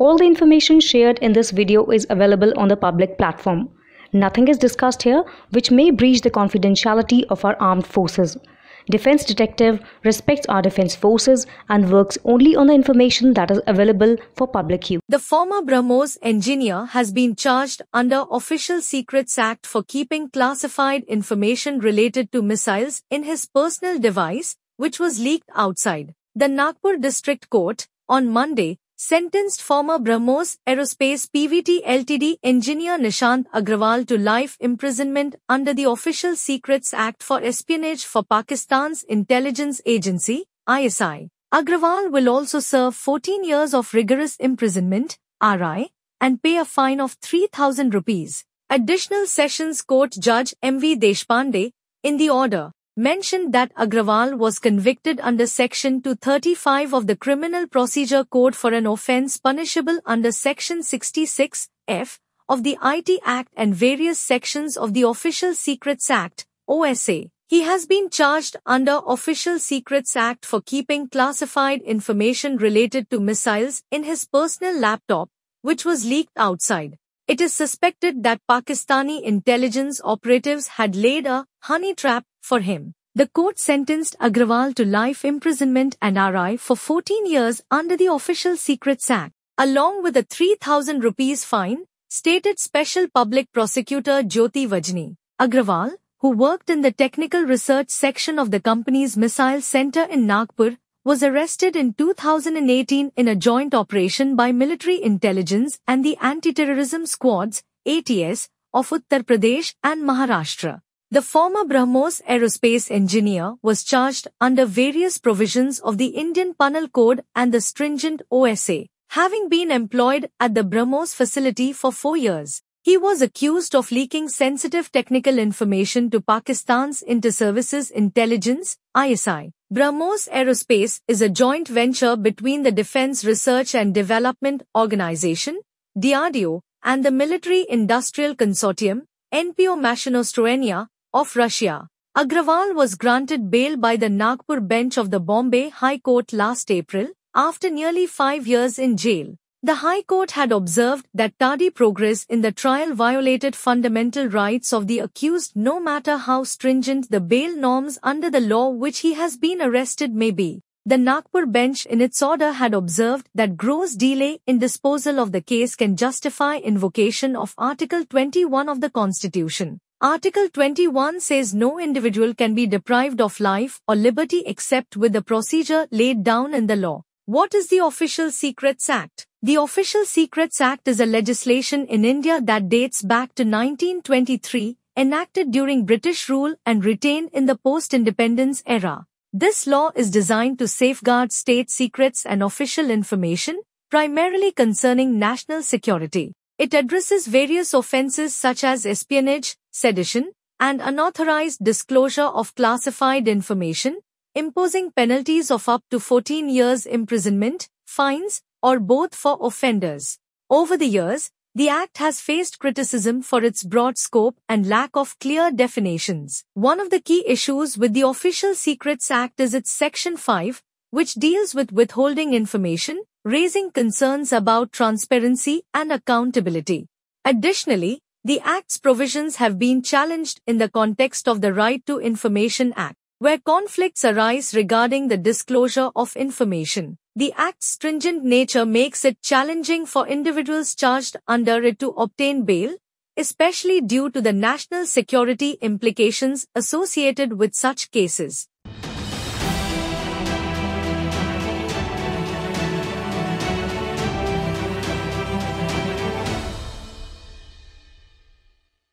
All the information shared in this video is available on the public platform. Nothing is discussed here which may breach the confidentiality of our armed forces. Defense Detective respects our defense forces and works only on the information that is available for public use. The former BrahMos engineer has been charged under Official Secrets Act for keeping classified information related to missiles in his personal device, which was leaked outside. The Nagpur District Court, on Monday, sentenced former Brahmos Aerospace PVT Ltd engineer Nishant Agrawal to life imprisonment under the Official Secrets Act for espionage for Pakistan's intelligence agency, ISI. Agrawal will also serve 14 years of rigorous imprisonment, RI, and pay a fine of 3,000 rupees. Additional Sessions Court Judge M.V. Deshpande, in the order, mentioned that Agrawal was convicted under Section 235 of the Criminal Procedure Code for an offence punishable under Section 66F of the IT Act and various sections of the Official Secrets Act, OSA. He has been charged under Official Secrets Act for keeping classified information related to missiles in his personal laptop, which was leaked outside. It is suspected that Pakistani intelligence operatives had laid a honey trap for him. The court sentenced Agrawal to life imprisonment and RI for 14 years under the Official Secrets Act, along with a 3,000 rupees fine, stated Special Public Prosecutor Jyoti Vajni. Agrawal, who worked in the technical research section of the company's missile center in Nagpur, was arrested in 2018 in a joint operation by military intelligence and the anti-terrorism squads, ATS, of Uttar Pradesh and Maharashtra. The former BrahMos aerospace engineer was charged under various provisions of the Indian Penal Code and the stringent OSA, having been employed at the BrahMos facility for four years. He was accused of leaking sensitive technical information to Pakistan's Inter-Services Intelligence, ISI. BrahMos Aerospace is a joint venture between the Defense Research and Development Organization, DRDO, and the Military Industrial Consortium, NPO Mashinostroeniya of Russia. Agrawal was granted bail by the Nagpur bench of the Bombay High Court last April, after nearly five years in jail. The High Court had observed that tardy progress in the trial violated fundamental rights of the accused no matter how stringent the bail norms under the law which he has been arrested may be. The Nagpur bench in its order had observed that gross delay in disposal of the case can justify invocation of Article 21 of the Constitution. Article 21 says no individual can be deprived of life or liberty except with the procedure laid down in the law. What is the Official Secrets Act? The Official Secrets Act is a legislation in India that dates back to 1923, enacted during British rule and retained in the post-independence era. This law is designed to safeguard state secrets and official information, primarily concerning national security. It addresses various offences such as espionage, sedition, and unauthorized disclosure of classified information, imposing penalties of up to 14 years imprisonment, fines, or both for offenders. Over the years, the Act has faced criticism for its broad scope and lack of clear definitions. One of the key issues with the Official Secrets Act is its Section 5, which deals with withholding information, raising concerns about transparency and accountability. Additionally, the Act's provisions have been challenged in the context of the Right to Information Act, where conflicts arise regarding the disclosure of information. The Act's stringent nature makes it challenging for individuals charged under it to obtain bail, especially due to the national security implications associated with such cases.